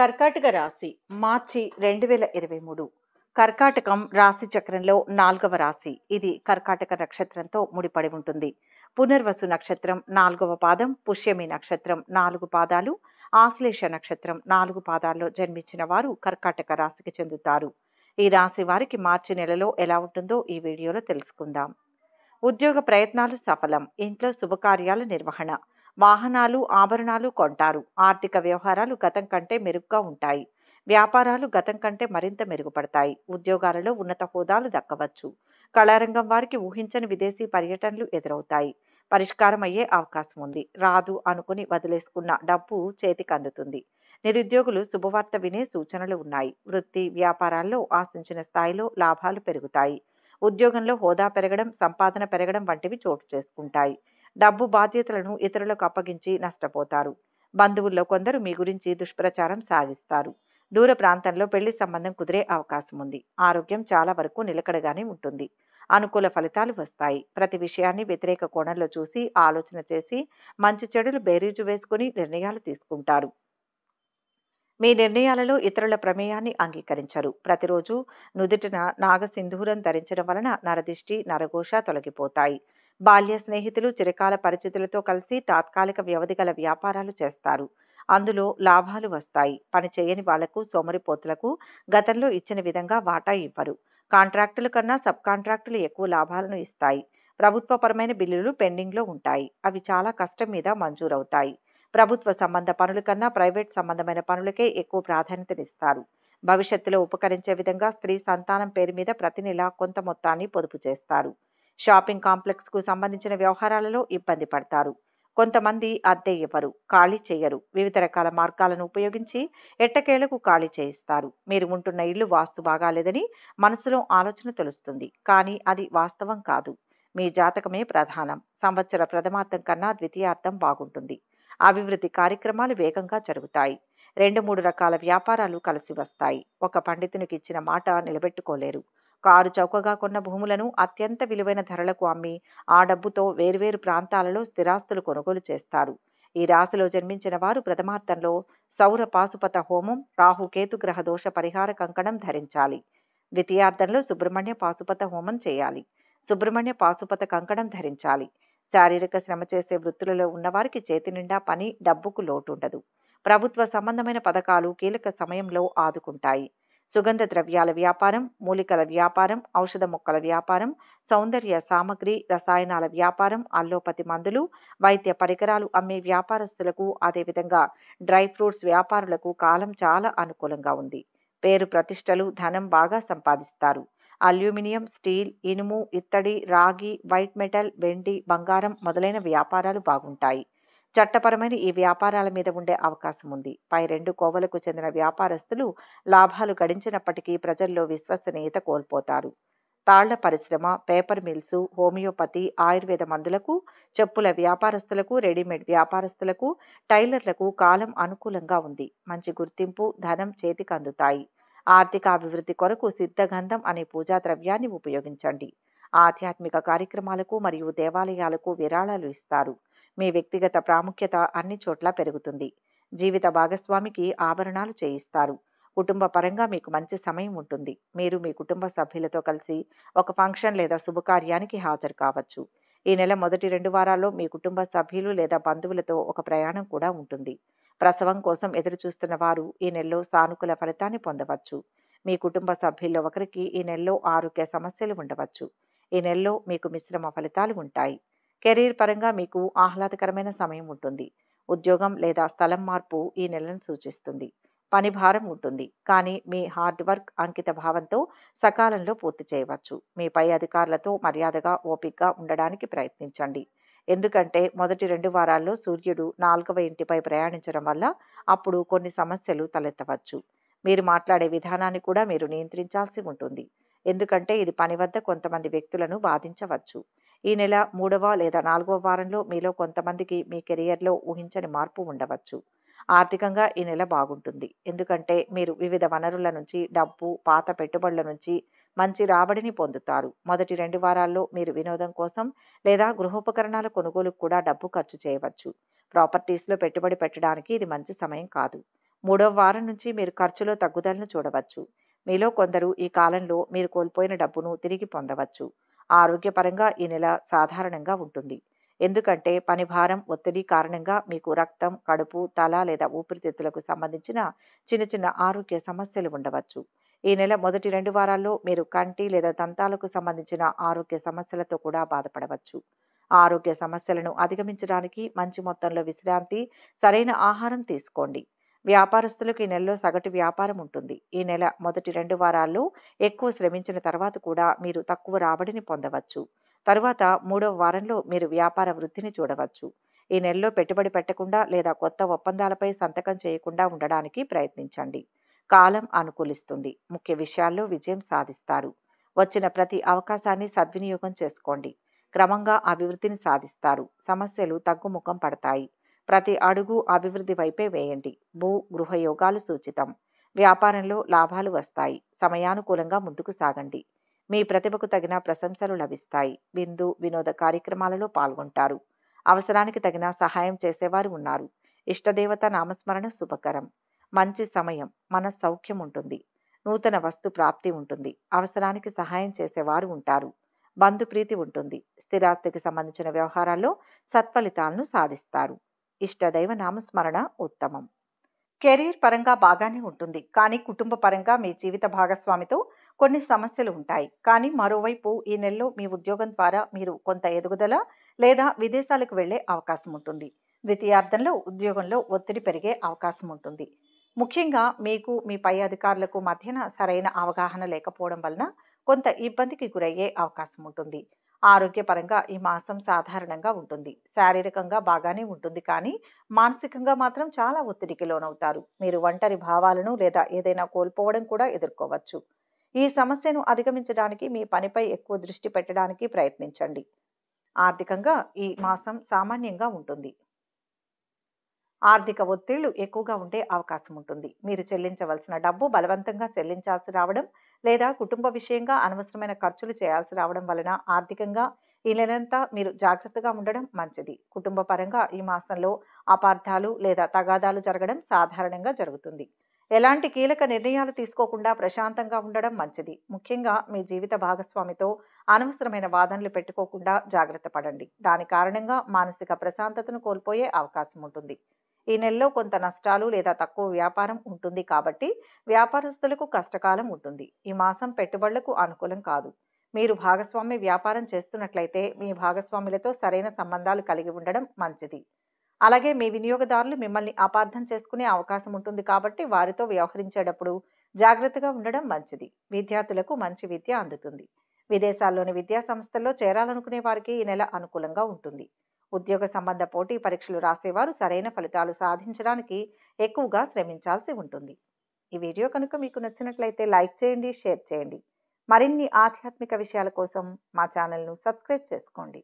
కర్కాటక రాశి మార్చి రెండు వేల ఇరవై మూడు కర్కాటకం రాశి చక్రంలో నాలుగవ రాశి ఇది కర్కాటక నక్షత్రంతో ముడిపడి ఉంటుంది పునర్వసు నక్షత్రం నాలుగవ పాదం పుష్యమి నక్షత్రం నాలుగు పాదాలు ఆశ్లేష నక్షత్రం నాలుగు పాదాల్లో జన్మించిన వారు కర్కాటక రాశికి చెందుతారు ఈ రాశి వారికి మార్చి నెలలో ఎలా ఉంటుందో ఈ వీడియోలో తెలుసుకుందాం ఉద్యోగ ప్రయత్నాలు సఫలం ఇంట్లో శుభకార్యాల నిర్వహణ వాహనాలు ఆభరణాలు కొంటారు ఆర్థిక వ్యవహారాలు గతం కంటే మెరుగ్గా ఉంటాయి వ్యాపారాలు గతం కంటే మరింత మెరుగుపడతాయి ఉద్యోగాలలో ఉన్నత హోదాలు దక్కవచ్చు కళారంగం వారికి ఊహించని విదేశీ పర్యటనలు ఎదురవుతాయి పరిష్కారం అయ్యే అవకాశం ఉంది రాదు అనుకుని వదిలేసుకున్న డబ్బు చేతికి అందుతుంది నిరుద్యోగులు శుభవార్త వినే సూచనలు ఉన్నాయి వృత్తి వ్యాపారాల్లో ఆశించిన స్థాయిలో లాభాలు పెరుగుతాయి ఉద్యోగంలో హోదా పెరగడం సంపాదన పెరగడం వంటివి చోటు చేసుకుంటాయి డబ్బు బాధ్యతలను ఇతరులకు అప్పగించి నష్టపోతారు బంధువుల్లో కొందరు మీ గురించి దుష్ప్రచారం సాగిస్తారు దూర ప్రాంతంలో పెళ్లి సంబంధం కుదిరే అవకాశం ఉంది ఆరోగ్యం చాలా వరకు నిలకడగానే ఉంటుంది అనుకూల ఫలితాలు వస్తాయి ప్రతి విషయాన్ని వ్యతిరేక కోణంలో చూసి ఆలోచన చేసి మంచి చెడులు బేరీజు వేసుకుని నిర్ణయాలు తీసుకుంటారు మీ నిర్ణయాలలో ఇతరుల ప్రమేయాన్ని అంగీకరించరు ప్రతిరోజు నుదుటిన నాగసింధూరం ధరించడం వలన నరదిష్టి నరఘోష తొలగిపోతాయి బాల్య స్నేహితులు చిరకాల పరిచితులతో కలిసి తాత్కాలిక వ్యవధి గల వ్యాపారాలు చేస్తారు అందులో లాభాలు వస్తాయి పని చేయని వాళ్లకు సోమరిపోతులకు గతంలో ఇచ్చిన విధంగా వాటా ఇవ్వరు కాంట్రాక్టుల కన్నా సబ్ కాంట్రాక్టులు ఎక్కువ లాభాలను ఇస్తాయి ప్రభుత్వపరమైన బిల్లులు పెండింగ్లో ఉంటాయి అవి చాలా కష్టం మీద మంజూరవుతాయి ప్రభుత్వ సంబంధ పనుల కన్నా ప్రైవేట్ సంబంధమైన పనులకే ఎక్కువ ప్రాధాన్యతనిస్తారు భవిష్యత్తులో ఉపకరించే విధంగా స్త్రీ సంతానం పేరు మీద ప్రతి నెలా కొంత మొత్తాన్ని పొదుపు చేస్తారు షాపింగ్ కాంప్లెక్స్కు సంబంధించిన వ్యవహారాలలో ఇబ్బంది పడతారు కొంతమంది అద్దె ఇవ్వరు ఖాళీ చేయరు వివిధ రకాల మార్గాలను ఉపయోగించి ఎట్టకేలకు ఖాళీ చేయిస్తారు మీరు ఉంటున్న ఇల్లు వాస్తు బాగాలేదని మనసులో ఆలోచన తెలుస్తుంది కానీ అది వాస్తవం కాదు మీ జాతకమే ప్రధానం సంవత్సర ప్రథమార్థం కన్నా ద్వితీయార్థం బాగుంటుంది అభివృద్ధి కార్యక్రమాలు వేగంగా జరుగుతాయి రెండు మూడు రకాల వ్యాపారాలు కలిసి వస్తాయి ఒక పండితునికి ఇచ్చిన మాట నిలబెట్టుకోలేరు కారు చౌకగా కొన్న భూములను అత్యంత విలువైన ధరలకు అమ్మి ఆ డబ్బుతో వేర్వేరు ప్రాంతాలలో స్థిరాస్తులు కొనుగోలు చేస్తారు ఈ రాశిలో జన్మించిన వారు ప్రథమార్థంలో సౌర పాశుపత హోమం రాహుకేతు గ్రహ దోష పరిహార కంకణం ధరించాలి ద్వితీయార్థంలో సుబ్రహ్మణ్య పాశుపత హోమం చేయాలి సుబ్రహ్మణ్య పాశుపత కంకణం ధరించాలి శారీరక శ్రమ చేసే వృత్తులలో ఉన్నవారికి చేతి నిండా పని డబ్బుకు లోటుండదు ప్రభుత్వ సంబంధమైన పథకాలు కీలక సమయంలో ఆదుకుంటాయి సుగంధ ద్రవ్యాల వ్యాపారం మూలికల వ్యాపారం ఔషధ మొక్కల వ్యాపారం సౌందర్య సామగ్రి రసాయనాల వ్యాపారం అల్లోపతి మందులు వైద్య పరికరాలు అమ్మే వ్యాపారస్తులకు అదేవిధంగా డ్రై ఫ్రూట్స్ వ్యాపారులకు కాలం చాలా అనుకూలంగా ఉంది పేరు ప్రతిష్టలు ధనం బాగా సంపాదిస్తారు అల్యూమినియం స్టీల్ ఇనుము ఇత్తడి రాగి వైట్ మెటల్ వెండి బంగారం మొదలైన వ్యాపారాలు బాగుంటాయి చట్టపరమైన ఈ వ్యాపారాల మీద ఉండే అవకాశం ఉంది పై రెండు కోవలకు చెందిన వ్యాపారస్తులు లాభాలు గడించినప్పటికీ ప్రజల్లో విశ్వసనీయత కోల్పోతారు తాళ్ల పరిశ్రమ పేపర్ మిల్స్ హోమియోపతి ఆయుర్వేద మందులకు చెప్పుల వ్యాపారస్తులకు రెడీమేడ్ వ్యాపారస్తులకు టైలర్లకు కాలం అనుకూలంగా ఉంది మంచి గుర్తింపు ధనం చేతికి అందుతాయి ఆర్థిక అభివృద్ధి కొరకు సిద్ధగంధం అనే పూజా ద్రవ్యాన్ని ఉపయోగించండి ఆధ్యాత్మిక కార్యక్రమాలకు మరియు దేవాలయాలకు విరాళాలు ఇస్తారు మీ వ్యక్తిగత ప్రాముఖ్యత అన్ని చోట్ల పెరుగుతుంది జీవిత భాగస్వామికి ఆభరణాలు చేయిస్తారు కుటుంబ పరంగా మీకు మంచి సమయం ఉంటుంది మీరు మీ కుటుంబ సభ్యులతో కలిసి ఒక ఫంక్షన్ లేదా శుభకార్యానికి హాజరు కావచ్చు ఈ నెల మొదటి రెండు వారాల్లో మీ కుటుంబ సభ్యులు లేదా బంధువులతో ఒక ప్రయాణం కూడా ఉంటుంది ప్రసవం కోసం ఎదురు చూస్తున్న వారు ఈ నెలలో సానుకూల ఫలితాన్ని పొందవచ్చు మీ కుటుంబ సభ్యుల్లో ఒకరికి ఈ నెలలో ఆరోగ్య సమస్యలు ఉండవచ్చు ఈ నెలలో మీకు మిశ్రమ ఫలితాలు ఉంటాయి కెరీర్ పరంగా మీకు ఆహ్లాదకరమైన సమయం ఉంటుంది ఉద్యోగం లేదా స్థలం మార్పు ఈ నెలను సూచిస్తుంది పని భారం ఉంటుంది కానీ మీ హార్డ్ వర్క్ అంకిత భావంతో సకాలంలో పూర్తి చేయవచ్చు మీ పై అధికారులతో మర్యాదగా ఓపికగా ఉండడానికి ప్రయత్నించండి ఎందుకంటే మొదటి రెండు వారాల్లో సూర్యుడు నాలుగవ ఇంటిపై ప్రయాణించడం వల్ల అప్పుడు కొన్ని సమస్యలు తలెత్తవచ్చు మీరు మాట్లాడే విధానాన్ని కూడా మీరు నియంత్రించాల్సి ఉంటుంది ఎందుకంటే ఇది పని వద్ద కొంతమంది వ్యక్తులను బాధించవచ్చు ఈ నెల మూడవ లేదా నాలుగవ వారంలో మీలో కొంతమందికి మీ కెరియర్లో ఊహించని మార్పు ఉండవచ్చు ఆర్థికంగా ఈ నెల బాగుంటుంది ఎందుకంటే మీరు వివిధ వనరుల నుంచి డబ్బు పాత పెట్టుబడుల నుంచి మంచి రాబడిని పొందుతారు మొదటి రెండు వారాల్లో మీరు వినోదం కోసం లేదా గృహోపకరణాల కొనుగోలుకు కూడా డబ్బు ఖర్చు చేయవచ్చు ప్రాపర్టీస్లో పెట్టుబడి పెట్టడానికి ఇది మంచి సమయం కాదు మూడవ వారం నుంచి మీరు ఖర్చులో తగ్గుదలను చూడవచ్చు మీలో కొందరు ఈ కాలంలో మీరు కోల్పోయిన డబ్బును తిరిగి పొందవచ్చు ఆరోగ్యపరంగా ఈ నెల సాధారణంగా ఉంటుంది ఎందుకంటే పని భారం ఒత్తిడి కారణంగా మీకు రక్తం కడుపు తల లేదా ఊపిరితిత్తులకు సంబంధించిన చిన్న చిన్న ఆరోగ్య సమస్యలు ఉండవచ్చు ఈ నెల మొదటి రెండు వారాల్లో మీరు కంటి లేదా దంతాలకు సంబంధించిన ఆరోగ్య సమస్యలతో కూడా బాధపడవచ్చు ఆరోగ్య సమస్యలను అధిగమించడానికి మంచి మొత్తంలో విశ్రాంతి సరైన ఆహారం తీసుకోండి వ్యాపారస్తులకు ఈ నెలలో సగటు వ్యాపారం ఉంటుంది ఈ నెల మొదటి రెండు వారాల్లో ఎక్కువ శ్రమించిన తర్వాత కూడా మీరు తక్కువ రాబడిని పొందవచ్చు తరువాత మూడవ వారంలో మీరు వ్యాపార వృద్ధిని చూడవచ్చు ఈ నెలలో పెట్టుబడి పెట్టకుండా లేదా కొత్త ఒప్పందాలపై సంతకం చేయకుండా ఉండడానికి ప్రయత్నించండి కాలం అనుకూలిస్తుంది ముఖ్య విషయాల్లో విజయం సాధిస్తారు వచ్చిన ప్రతి అవకాశాన్ని సద్వినియోగం చేసుకోండి క్రమంగా అభివృద్ధిని సాధిస్తారు సమస్యలు తగ్గుముఖం పడతాయి ప్రతి అడుగు అభివృద్ధి వైపే వేయండి భూ గృహయోగాలు సూచితం వ్యాపారంలో లాభాలు వస్తాయి సమయానుకూలంగా ముందుకు సాగండి మీ ప్రతిభకు తగిన ప్రశంసలు లభిస్తాయి బిందు వినోద కార్యక్రమాలలో పాల్గొంటారు అవసరానికి తగిన సహాయం చేసేవారు ఉన్నారు ఇష్టదేవత నామస్మరణ శుభకరం మంచి సమయం మన సౌఖ్యం ఉంటుంది నూతన వస్తు ప్రాప్తి ఉంటుంది అవసరానికి సహాయం చేసేవారు ఉంటారు బంధుప్రీతి ఉంటుంది స్థిరాస్తికి సంబంధించిన వ్యవహారాల్లో సత్ఫలితాలను సాధిస్తారు ఇష్టదైవ నామస్మరణ ఉత్తమం కెరీర్ పరంగా బాగానే ఉంటుంది కానీ కుటుంబ పరంగా మీ జీవిత భాగస్వామితో కొన్ని సమస్యలు ఉంటాయి కానీ మరోవైపు ఈ నెలలో మీ ఉద్యోగం ద్వారా మీరు కొంత ఎదుగుదల లేదా విదేశాలకు వెళ్లే అవకాశం ఉంటుంది ద్వితీయార్థంలో ఉద్యోగంలో ఒత్తిడి పెరిగే అవకాశం ఉంటుంది ముఖ్యంగా మీకు మీ పై అధికారులకు మధ్యన సరైన అవగాహన లేకపోవడం వలన కొంత ఇబ్బందికి గురయ్యే అవకాశం ఉంటుంది ఆరోగ్యపరంగా ఈ మాసం సాధారణంగా ఉంటుంది శారీరకంగా బాగానే ఉంటుంది కానీ మానసికంగా మాత్రం చాలా ఒత్తిడికి లోనవుతారు మీరు ఒంటరి భావాలను లేదా ఏదైనా కోల్పోవడం కూడా ఎదుర్కోవచ్చు ఈ సమస్యను అధిగమించడానికి మీ పనిపై ఎక్కువ దృష్టి పెట్టడానికి ప్రయత్నించండి ఆర్థికంగా ఈ మాసం సామాన్యంగా ఉంటుంది ఆర్థిక ఒత్తిళ్లు ఎక్కువగా ఉండే అవకాశం ఉంటుంది మీరు చెల్లించవలసిన డబ్బు బలవంతంగా చెల్లించాల్సి రావడం లేదా కుటుంబ విషయంగా అనవసరమైన ఖర్చులు చేయాల్సి రావడం వలన ఆర్థికంగా ఈ నెలంతా మీరు జాగ్రత్తగా ఉండడం మంచిది కుటుంబ పరంగా ఈ మాసంలో అపార్థాలు లేదా తగాదాలు జరగడం సాధారణంగా జరుగుతుంది ఎలాంటి కీలక నిర్ణయాలు తీసుకోకుండా ప్రశాంతంగా ఉండడం మంచిది ముఖ్యంగా మీ జీవిత భాగస్వామితో అనవసరమైన వాదనలు పెట్టుకోకుండా జాగ్రత్త పడండి దాని కారణంగా మానసిక ప్రశాంతతను కోల్పోయే అవకాశం ఉంటుంది ఈ నెలలో కొంత నష్టాలు లేదా తక్కువ వ్యాపారం ఉంటుంది కాబట్టి వ్యాపారస్తులకు కష్టకాలం ఉంటుంది ఈ మాసం పెట్టుబడులకు అనుకూలం కాదు మీరు భాగస్వామి వ్యాపారం చేస్తున్నట్లయితే మీ భాగస్వాములతో సరైన సంబంధాలు కలిగి ఉండడం మంచిది అలాగే మీ వినియోగదారులు మిమ్మల్ని అపార్థం చేసుకునే అవకాశం ఉంటుంది కాబట్టి వారితో వ్యవహరించేటప్పుడు జాగ్రత్తగా ఉండడం మంచిది విద్యార్థులకు మంచి విద్య అందుతుంది విదేశాల్లోని విద్యా సంస్థల్లో చేరాలనుకునే వారికి ఈ నెల అనుకూలంగా ఉంటుంది ఉద్యోగ సంబంధ పోటీ పరీక్షలు రాసేవారు సరైన ఫలితాలు సాధించడానికి ఎక్కువగా శ్రమించాల్సి ఉంటుంది ఈ వీడియో కనుక మీకు నచ్చినట్లయితే లైక్ చేయండి షేర్ చేయండి మరిన్ని ఆధ్యాత్మిక విషయాల కోసం మా ఛానల్ను సబ్స్క్రైబ్ చేసుకోండి